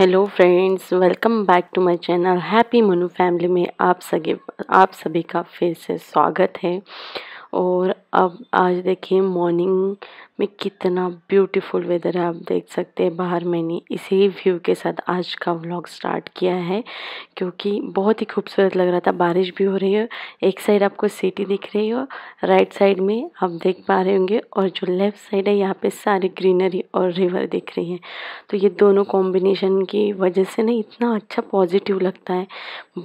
hello friends welcome back to my channel happy Manu family में आप सभी आप सभी का फिर से स्वागत है और अब आज देखिए मॉर्निंग में कितना ब्यूटीफुल वेदर है आप देख सकते हैं बाहर मैंने इसी व्यू के साथ आज का व्लॉग स्टार्ट किया है क्योंकि बहुत ही खूबसूरत लग रहा था बारिश भी हो रही है एक साइड आपको सिटी दिख रही हो राइट साइड में आप देख पा रहे होंगे और जो लेफ्ट साइड है यहाँ पे सारी ग्रीनरी और रिवर दिख रही है तो ये दोनों कॉम्बिनेशन की वजह से ना इतना अच्छा पॉजिटिव लगता है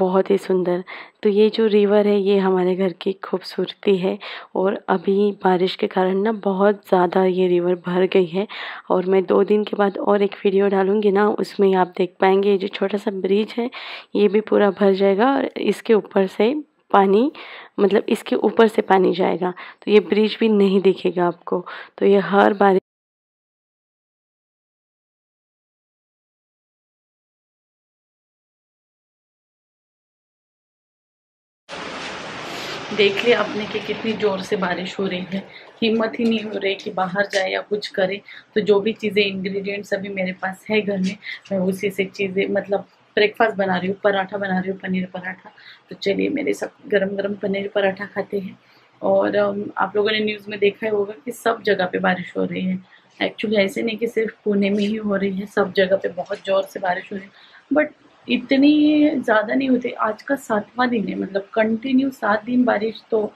बहुत ही सुंदर तो ये जो रिवर है ये हमारे घर की खूबसूरती है और अभी बारिश के कारण ना बहुत ज़्यादा ये रिवर भर गई है और मैं दो दिन के बाद और एक वीडियो डालूँगी ना उसमें आप देख पाएंगे जो छोटा सा ब्रिज है ये भी पूरा भर जाएगा और इसके ऊपर से पानी मतलब इसके ऊपर से पानी जाएगा तो ये ब्रिज भी नहीं दिखेगा आपको तो ये हर बार देख लिया आपने कि कितनी ज़ोर से बारिश हो रही है हिम्मत ही नहीं हो रही कि बाहर जाए या कुछ करे तो जो भी चीज़ें इंग्रेडिएंट्स अभी मेरे पास है घर में मैं उसी से चीज़ें मतलब ब्रेकफास्ट बना रही हूँ पराठा बना रही हूँ पनीर पराठा तो चलिए मेरे सब गरम गरम पनीर पराठा खाते हैं और आप लोगों ने न्यूज़ में देखा ही होगा कि सब जगह पर बारिश हो रही है एक्चुअली ऐसे नहीं कि सिर्फ पुणे में ही हो रही है सब जगह पर बहुत ज़ोर से बारिश हो रही है बट इतनी ज़्यादा नहीं होती आज का सातवां दिन है मतलब कंटिन्यू सात दिन बारिश तो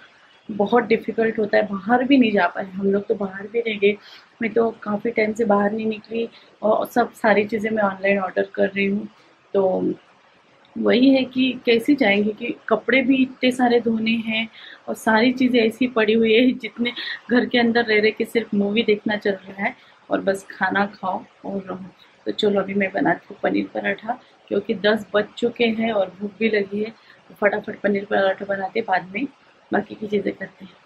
बहुत डिफ़िकल्ट होता है बाहर भी नहीं जा पाए हम लोग तो बाहर भी रह गए मैं तो काफ़ी टाइम से बाहर नहीं निकली और सब सारी चीज़ें मैं ऑनलाइन ऑर्डर कर रही हूँ तो वही है कि कैसे जाएंगे कि कपड़े भी इतने सारे धोने हैं और सारी चीज़ें ऐसी पड़ी हुई है जितने घर के अंदर रह रहे के सिर्फ मूवी देखना चल रहा है और बस खाना खाओ और रहो तो चलो अभी मैं बनाती हूँ पनीर पराठा क्योंकि दस बज चुके हैं और भूख भी लगी है तो फटाफट पनीर पराठा बनाते बाद में बाकी की चीज़ें करते हैं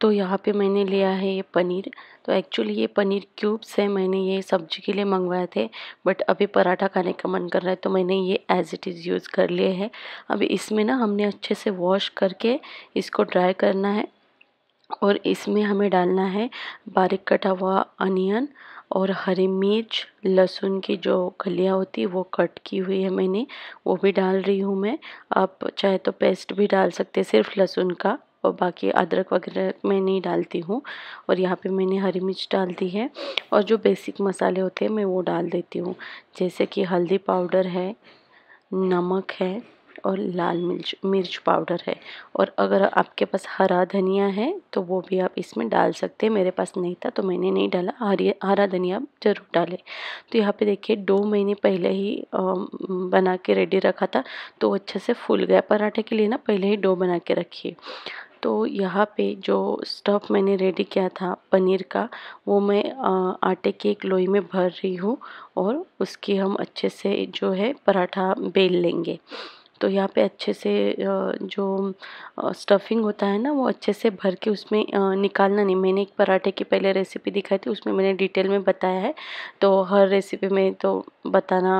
तो यहाँ पे मैंने लिया है ये पनीर तो एक्चुअली ये पनीर क्यूब्स है मैंने ये सब्जी के लिए मंगवाए थे बट अभी पराठा खाने का मन कर रहा है तो मैंने ये एज़ इट इज़ यूज़ कर लिए हैं अभी इसमें ना हमने अच्छे से वॉश करके इसको ड्राई करना है और इसमें हमें डालना है बारीक कटा हुआ अनियन और हरी मिर्च लहसुन की जो कलियाँ होती है वो कट की हुई है मैंने वो भी डाल रही हूँ मैं आप चाहे तो पेस्ट भी डाल सकते हैं सिर्फ लहसुन का और बाकी अदरक वगैरह मैं नहीं डालती हूँ और यहाँ पे मैंने हरी मिर्च डाल दी है और जो बेसिक मसाले होते हैं मैं वो डाल देती हूँ जैसे कि हल्दी पाउडर है नमक है और लाल मिर्च मिर्च पाउडर है और अगर आपके पास हरा धनिया है तो वो भी आप इसमें डाल सकते हैं मेरे पास नहीं था तो मैंने नहीं डाला हरी हरा धनिया ज़रूर डालें तो यहाँ पे देखिए दो महीने पहले ही बना के रेडी रखा था तो अच्छे से फूल गया पराठे के लिए ना पहले ही डो बना के रखिए तो यहाँ पे जो स्टफ़ मैंने रेडी किया था पनीर का वो मैं आटे की एक लोई में भर रही हूँ और उसकी हम अच्छे से जो है पराठा बेल लेंगे तो यहाँ पे अच्छे से जो स्टफिंग होता है ना वो अच्छे से भर के उसमें निकालना नहीं मैंने एक पराठे की पहले रेसिपी दिखाई थी उसमें मैंने डिटेल में बताया है तो हर रेसिपी में तो बताना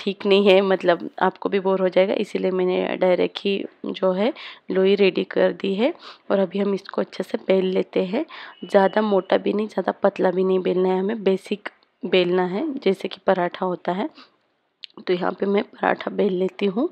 ठीक नहीं है मतलब आपको भी बोर हो जाएगा इसीलिए मैंने डायरेक्ट ही जो है लोई रेडी कर दी है और अभी हम इसको अच्छे से बेल लेते हैं ज़्यादा मोटा भी नहीं ज़्यादा पतला भी नहीं बेलना है हमें बेसिक बेलना है जैसे कि पराठा होता है तो यहाँ पे मैं पराठा बेल लेती हूँ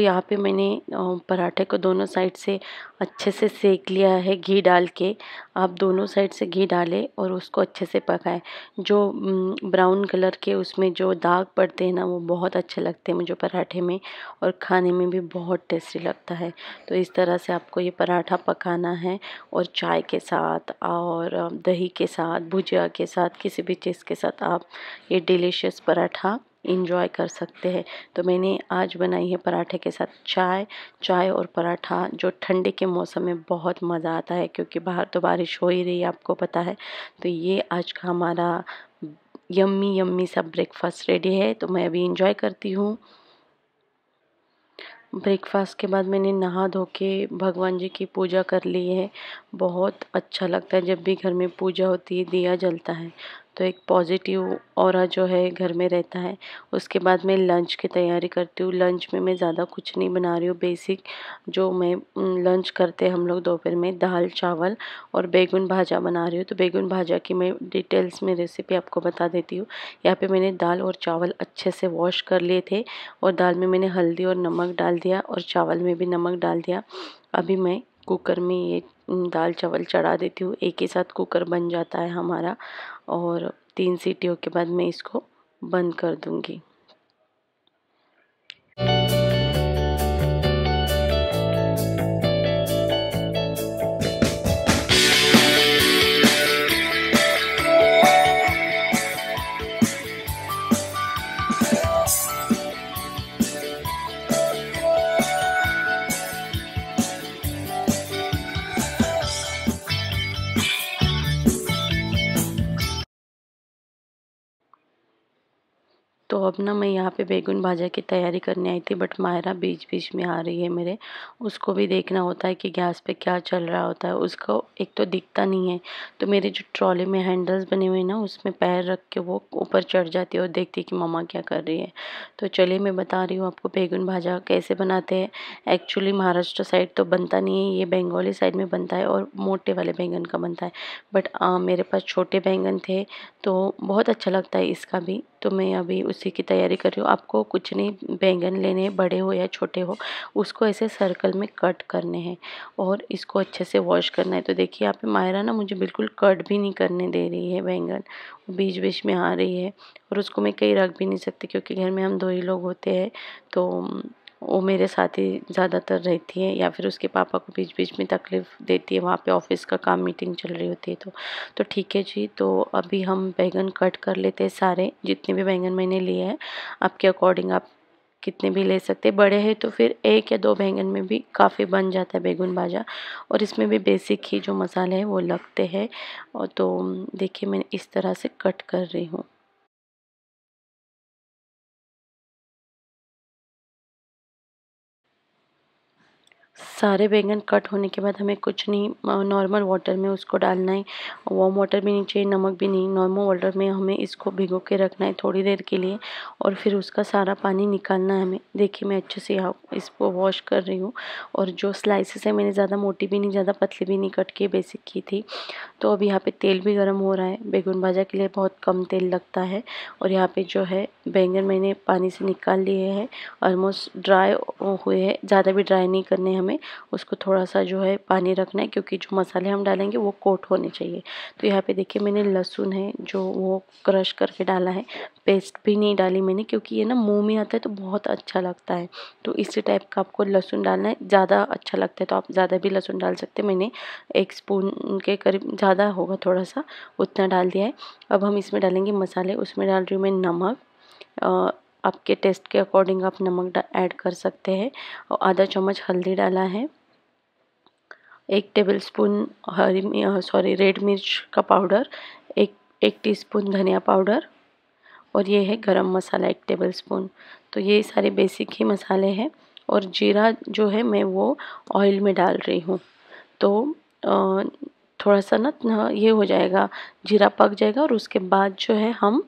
यहाँ पे मैंने पराठे को दोनों साइड से अच्छे से सेक लिया है घी डाल के आप दोनों साइड से घी डालें और उसको अच्छे से पकाएं जो ब्राउन कलर के उसमें जो दाग पड़ते हैं ना वो बहुत अच्छे लगते हैं मुझे पराठे में और खाने में भी बहुत टेस्टी लगता है तो इस तरह से आपको ये पराठा पकाना है और चाय के साथ और दही के साथ भुजिया के साथ किसी भी चीज़ के साथ आप ये डिलीशियस पराठा इंजॉय कर सकते हैं तो मैंने आज बनाई है पराठे के साथ चाय चाय और पराठा जो ठंडी के मौसम में बहुत मज़ा आता है क्योंकि बाहर तो बारिश हो ही रही है आपको पता है तो ये आज का हमारा यम्मी यम्मी सा ब्रेकफास्ट रेडी है तो मैं अभी इंजॉय करती हूँ ब्रेकफास्ट के बाद मैंने नहा धो के भगवान जी की पूजा कर ली है बहुत अच्छा लगता है जब भी घर में पूजा होती है दिया जलता है तो एक पॉजिटिव और जो है घर में रहता है उसके बाद मैं लंच की तैयारी करती हूँ लंच में मैं ज़्यादा कुछ नहीं बना रही हूँ बेसिक जो मैं लंच करते हम लोग दोपहर में दाल चावल और बैगन भाजा बना रही हूँ तो बैगन भाजा की मैं डिटेल्स में रेसिपी आपको बता देती हूँ यहाँ पर मैंने दाल और चावल अच्छे से वॉश कर लिए थे और दाल में मैंने हल्दी और नमक डाल दिया और चावल में भी नमक डाल दिया अभी मैं कुकर में ये दाल चावल चढ़ा देती हूँ एक ही साथ कुकर बन जाता है हमारा और तीन सीटियों के बाद मैं इसको बंद कर दूँगी ना मैं यहाँ पे बैगन भाजा की तैयारी करने आई थी बट मायरा बीच बीच में आ रही है मेरे उसको भी देखना होता है कि गैस पे क्या चल रहा होता है उसको एक तो दिखता नहीं है तो मेरे जो ट्रॉली में हैंडल्स बने हुए ना उसमें पैर रख के वो ऊपर चढ़ जाती है और देखती है कि ममा क्या कर रही है तो चलिए मैं बता रही हूँ आपको बैगन भाजा कैसे बनाते हैं एक्चुअली महाराष्ट्र साइड तो बनता नहीं है ये बंगाली साइड में बनता है और मोटे वाले बैंगन का बनता है बट मेरे पास छोटे बैंगन थे तो बहुत अच्छा लगता है इसका भी तो मैं अभी उसी की तैयारी कर रही हूँ आपको कुछ नहीं बैंगन लेने बड़े हो या छोटे हो उसको ऐसे सर्कल में कट करने हैं और इसको अच्छे से वॉश करना है तो देखिए यहाँ पे मायरा ना मुझे बिल्कुल कट भी नहीं करने दे रही है बैंगन बीच बीच में आ रही है और उसको मैं कहीं रख भी नहीं सकती क्योंकि घर में हम दो ही लोग होते हैं तो वो मेरे साथ ही ज़्यादातर रहती है या फिर उसके पापा को बीच बीच में तकलीफ़ देती है वहाँ पे ऑफिस का काम मीटिंग चल रही होती है तो तो ठीक है जी तो अभी हम बैंगन कट कर लेते हैं सारे जितने भी बैंगन मैंने लिए हैं आपके अकॉर्डिंग आप कितने भी ले सकते हैं बड़े हैं तो फिर एक या दो बैंगन में भी काफ़ी बन जाता है बैगन बाजा और इसमें भी बेसिक ही जो मसाले हैं वो लगते हैं और तो देखिए मैं इस तरह से कट कर रही हूँ सारे बैंगन कट होने के बाद हमें कुछ नहीं नॉर्मल वाटर में उसको डालना है वॉम वाटर भी नहीं चाहिए नमक भी नहीं नॉर्मल वाटर में हमें इसको भिगो के रखना है थोड़ी देर के लिए और फिर उसका सारा पानी निकालना है हमें देखिए मैं अच्छे से यहाँ इसको वॉश कर रही हूँ और जो स्लाइसिस है मैंने ज़्यादा मोटी भी नहीं ज़्यादा पतली भी नहीं कट के बेसिक की थी तो अब यहाँ पर तेल भी गर्म हो रहा है बैगन भाजा के लिए बहुत कम तेल लगता है और यहाँ पर जो है बैंगन मैंने पानी से निकाल लिए हैं ऑलमोस्ट ड्राई हुए हैं ज़्यादा भी ड्राई नहीं करने हमें में उसको थोड़ा सा जो है पानी रखना है क्योंकि जो मसाले हम डालेंगे वो कोट होने चाहिए तो यहाँ पे देखिए मैंने लहसुन है जो वो क्रश करके डाला है पेस्ट भी नहीं डाली मैंने क्योंकि ये ना मुँह में आता है तो बहुत अच्छा लगता है तो इसी टाइप का आपको लहसुन डालना है ज़्यादा अच्छा लगता है तो आप ज़्यादा भी लहसुन डाल सकते मैंने एक स्पून के करीब ज़्यादा होगा थोड़ा सा उतना डाल दिया है अब हम इसमें डालेंगे मसाले उसमें डाल रही हूँ मैं नमक आपके टेस्ट के अकॉर्डिंग आप नमक ऐड कर सकते हैं और आधा चम्मच हल्दी डाला है एक टेबल स्पून हरी सॉरी रेड मिर्च का पाउडर एक एक टीस्पून धनिया पाउडर और ये है गरम मसाला एक टेबल स्पून तो ये सारे बेसिक ही मसाले हैं और जीरा जो है मैं वो ऑयल में डाल रही हूँ तो थोड़ा सा ना ये हो जाएगा जीरा पक जाएगा और उसके बाद जो है हम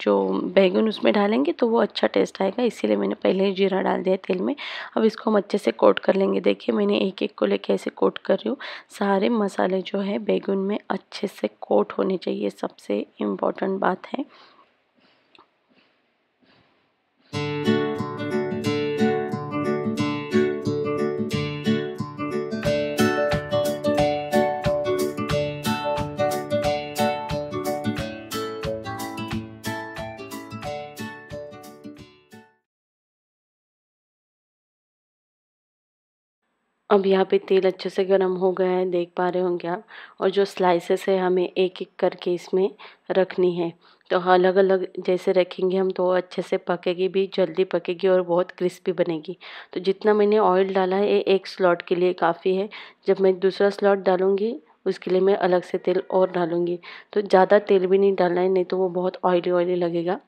जो बैगन उसमें डालेंगे तो वो अच्छा टेस्ट आएगा इसीलिए मैंने पहले ही जीरा डाल दिया तेल में अब इसको हम अच्छे से कोट कर लेंगे देखिए मैंने एक एक को लेके ऐसे कोट कर रही हूँ सारे मसाले जो है बैगन में अच्छे से कोट होने चाहिए सबसे इम्पॉर्टेंट बात है अब यहाँ पे तेल अच्छे से गर्म हो गया है देख पा रहे होंगे आप और जो स्लाइसेस है हमें एक एक करके इसमें रखनी है तो अलग अलग जैसे रखेंगे हम तो अच्छे से पकेगी भी जल्दी पकेगी और बहुत क्रिस्पी बनेगी तो जितना मैंने ऑयल डाला है ये एक स्लॉट के लिए काफ़ी है जब मैं दूसरा स्लॉट डालूँगी उसके लिए मैं अलग से तेल और डालूँगी तो ज़्यादा तेल भी नहीं डालना है नहीं तो वो बहुत ऑयली ऑयली लगेगा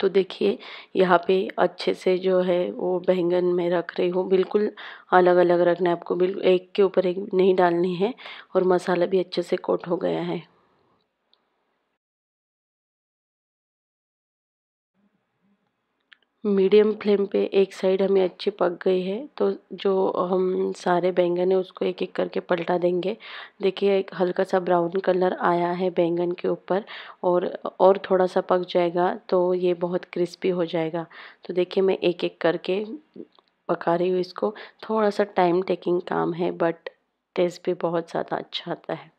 तो देखिए यहाँ पे अच्छे से जो है वो बैंगन मैं रख रही हूँ बिल्कुल अलग अलग रखना है आपको बिल्कुल एक के ऊपर एक नहीं डालनी है और मसाला भी अच्छे से कोट हो गया है मीडियम फ्लेम पे एक साइड हमें अच्छी पक गई है तो जो हम सारे बैंगन है उसको एक एक करके पलटा देंगे देखिए एक हल्का सा ब्राउन कलर आया है बैंगन के ऊपर और और थोड़ा सा पक जाएगा तो ये बहुत क्रिस्पी हो जाएगा तो देखिए मैं एक एक करके पका रही हूँ इसको थोड़ा सा टाइम टेकिंग काम है बट टेस्ट भी बहुत ज़्यादा अच्छा आता है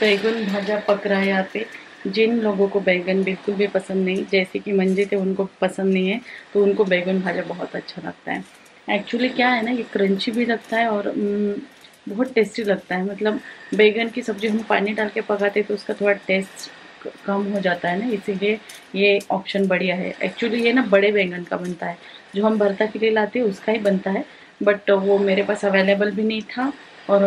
बैगन भाजा पक रहा है यहाँ पे जिन लोगों को बैगन बिल्कुल भी पसंद नहीं जैसे कि मंजे थे उनको पसंद नहीं है तो उनको बैगन भाजा बहुत अच्छा लगता है एक्चुअली क्या है ना ये क्रंची भी लगता है और बहुत टेस्टी लगता है मतलब बैगन की सब्ज़ी हम पानी डाल के पकाते तो उसका थोड़ा टेस्ट कम हो जाता है ना इसीलिए ये ऑप्शन बढ़िया है एक्चुअली ये ना बड़े बैंगन का बनता है जो हम भरता के लिए लाते हैं उसका ही बनता है बट वो मेरे पास अवेलेबल भी नहीं था और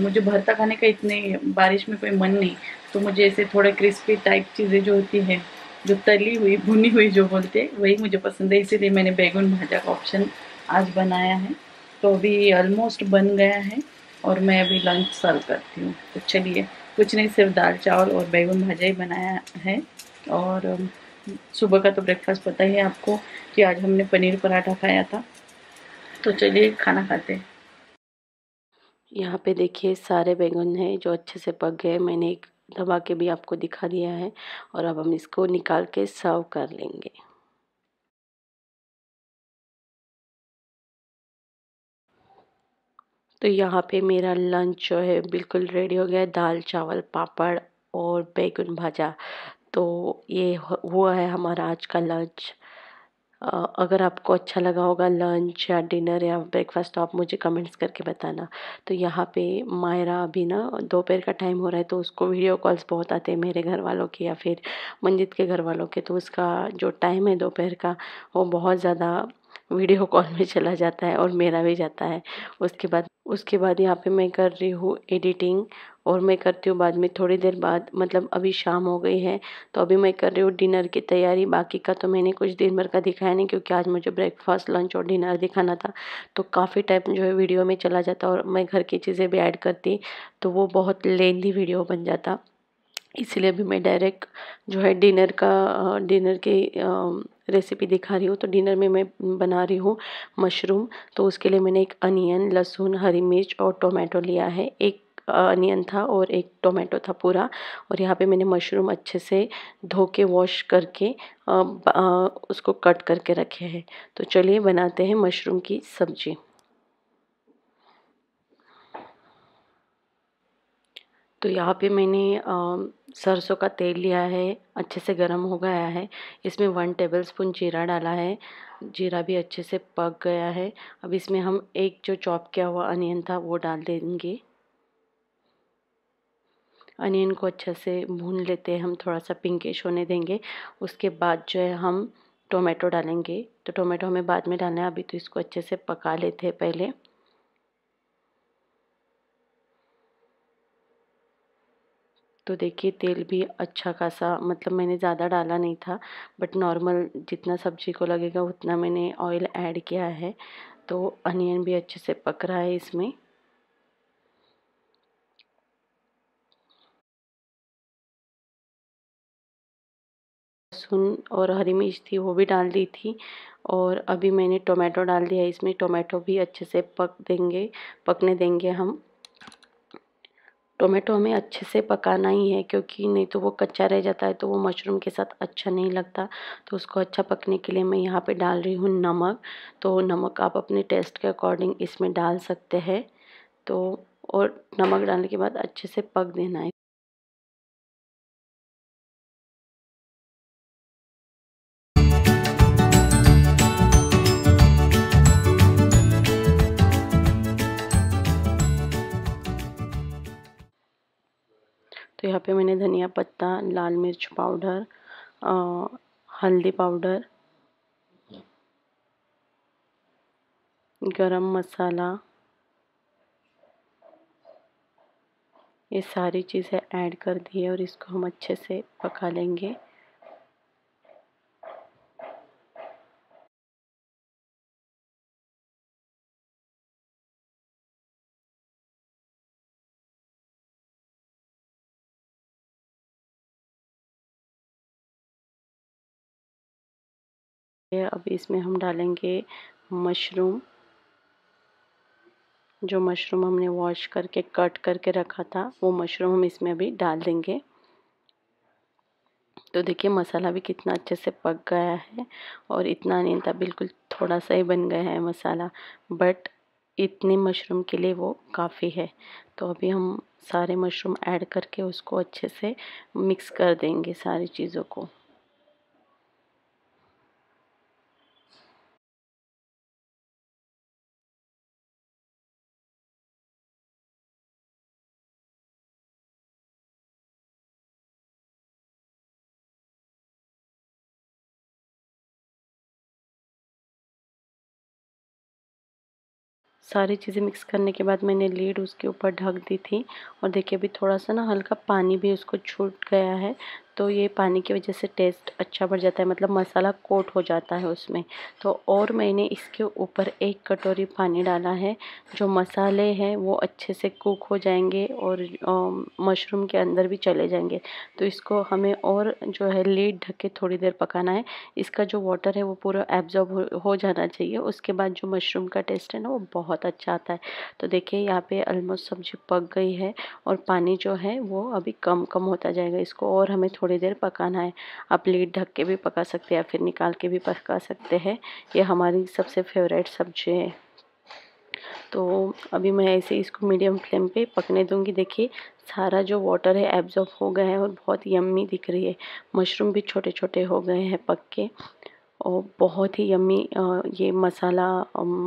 मुझे भरता खाने का इतने बारिश में कोई मन नहीं तो मुझे ऐसे थोड़े क्रिस्पी टाइप चीज़ें जो होती है जो तली हुई भुनी हुई जो बोलते हैं वही मुझे पसंद है इसीलिए मैंने बैगन भाजा का ऑप्शन आज बनाया है तो अभी ऑलमोस्ट बन गया है और मैं अभी लंच सर्व करती हूँ तो चलिए कुछ नहीं सिर्फ दाल चावल और बैगन भाजा ही बनाया है और सुबह का तो ब्रेकफास्ट पता ही है आपको कि आज हमने पनीर पराठा खाया था तो चलिए खाना खाते हैं यहाँ पे देखिए सारे बैगन हैं जो अच्छे से पक गए मैंने एक दबा के भी आपको दिखा दिया है और अब हम इसको निकाल के सर्व कर लेंगे तो यहाँ पे मेरा लंच जो है बिल्कुल रेडी हो गया है दाल चावल पापड़ और बैगन भाजा तो ये हुआ है हमारा आज का लंच अगर आपको अच्छा लगा होगा लंच या डिनर या ब्रेकफास्ट आप मुझे कमेंट्स करके बताना तो यहाँ पे मायरा अभी ना दोपहर का टाइम हो रहा है तो उसको वीडियो कॉल्स बहुत आते हैं मेरे घर वालों के या फिर मंजित के घर वालों के तो उसका जो टाइम है दोपहर का वो बहुत ज़्यादा वीडियो कॉल में चला जाता है और मेरा भी जाता है उसके बाद उसके बाद यहाँ पे मैं कर रही हूँ एडिटिंग और मैं करती हूँ बाद में थोड़ी देर बाद मतलब अभी शाम हो गई है तो अभी मैं कर रही हूँ डिनर की तैयारी बाकी का तो मैंने कुछ दिन भर का दिखाया नहीं क्योंकि आज मुझे ब्रेकफास्ट लंच और डिनर दिखाना था तो काफ़ी टाइम जो है वीडियो में चला जाता और मैं घर की चीज़ें भी ऐड करती तो वो बहुत लेंदी वीडियो बन जाता इसलिए अभी मैं डायरेक्ट जो है डिनर का डिनर की रेसिपी दिखा रही हूँ तो डिनर में मैं बना रही हूँ मशरूम तो उसके लिए मैंने एक अनियन लहसुन हरी मिर्च और टोमेटो लिया है एक अनियन था और एक टोमेटो था पूरा और यहाँ पे मैंने मशरूम अच्छे से धो के वॉश करके आ, आ, उसको कट करके रखे हैं तो चलिए बनाते हैं मशरूम की सब्ज़ी तो यहाँ पे मैंने आ, सरसों का तेल लिया है अच्छे से गर्म हो गया है इसमें वन टेबल स्पून जीरा डाला है जीरा भी अच्छे से पक गया है अब इसमें हम एक जो चॉप किया हुआ अनियन था वो डाल देंगे अनियन को अच्छे से भून लेते हैं हम थोड़ा सा पिंकिश होने देंगे उसके बाद जो है हम टोमेटो डालेंगे तो टोमेटो हमें बाद में डालना है अभी तो इसको अच्छे से पका लेते हैं पहले तो देखिए तेल भी अच्छा खासा मतलब मैंने ज़्यादा डाला नहीं था बट नॉर्मल जितना सब्जी को लगेगा उतना मैंने ऑयल ऐड किया है तो अनियन भी अच्छे से पक रहा है इसमें लहसुन और हरी मिर्च थी वो भी डाल दी थी और अभी मैंने टोमेटो डाल दिया है इसमें टोमेटो भी अच्छे से पक देंगे पकने देंगे हम टोमेटो हमें अच्छे से पकाना ही है क्योंकि नहीं तो वो कच्चा रह जाता है तो वो मशरूम के साथ अच्छा नहीं लगता तो उसको अच्छा पकने के लिए मैं यहाँ पे डाल रही हूँ नमक तो नमक आप अपने टेस्ट के अकॉर्डिंग इसमें डाल सकते हैं तो और नमक डालने के बाद अच्छे से पक देना है तो यहाँ पे मैंने धनिया पत्ता लाल मिर्च पाउडर हल्दी पाउडर गरम मसाला ये सारी चीज़ें ऐड कर दी है और इसको हम अच्छे से पका लेंगे अब इसमें हम डालेंगे मशरूम जो मशरूम हमने वॉश करके कट करके रखा था वो मशरूम हम इसमें अभी डाल देंगे तो देखिए मसाला भी कितना अच्छे से पक गया है और इतना नहीं था बिल्कुल थोड़ा सा ही बन गया है मसाला बट इतने मशरूम के लिए वो काफ़ी है तो अभी हम सारे मशरूम ऐड करके उसको अच्छे से मिक्स कर देंगे सारी चीज़ों को सारी चीज़ें मिक्स करने के बाद मैंने लीड उसके ऊपर ढक दी थी और देखिए अभी थोड़ा सा ना हल्का पानी भी उसको छूट गया है तो ये पानी की वजह से टेस्ट अच्छा बढ़ जाता है मतलब मसाला कोट हो जाता है उसमें तो और मैंने इसके ऊपर एक कटोरी पानी डाला है जो मसाले हैं वो अच्छे से कुक हो जाएंगे और मशरूम के अंदर भी चले जाएंगे तो इसको हमें और जो है लीड ढक के थोड़ी देर पकाना है इसका जो वाटर है वो पूरा एब्जॉर्ब हो जाना चाहिए उसके बाद जो मशरूम का टेस्ट है ना वो बहुत अच्छा आता है तो देखिए यहाँ पर ऑलमोस्ट सब्जी पक गई है और पानी जो है वो अभी कम कम होता जाएगा इसको और हमें थोड़ी देर पकाना है आप प्लेट ढक के भी पका सकते हैं या फिर निकाल के भी पका सकते हैं ये हमारी सबसे फेवरेट सब्जी है तो अभी मैं ऐसे इसको मीडियम फ्लेम पे पकने दूंगी देखिए सारा जो वाटर है एब्जॉर्ब हो गया है और बहुत यम्मी दिख रही है मशरूम भी छोटे छोटे हो गए हैं पक के और बहुत ही यम्मी ये मसाला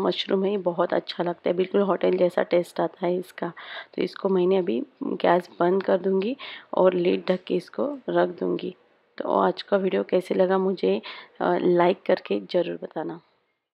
मशरूम है ये बहुत अच्छा लगता है बिल्कुल होटल जैसा टेस्ट आता है इसका तो इसको मैंने अभी गैस बंद कर दूँगी और लीड ढक के इसको रख दूँगी तो आज का वीडियो कैसे लगा मुझे लाइक करके ज़रूर बताना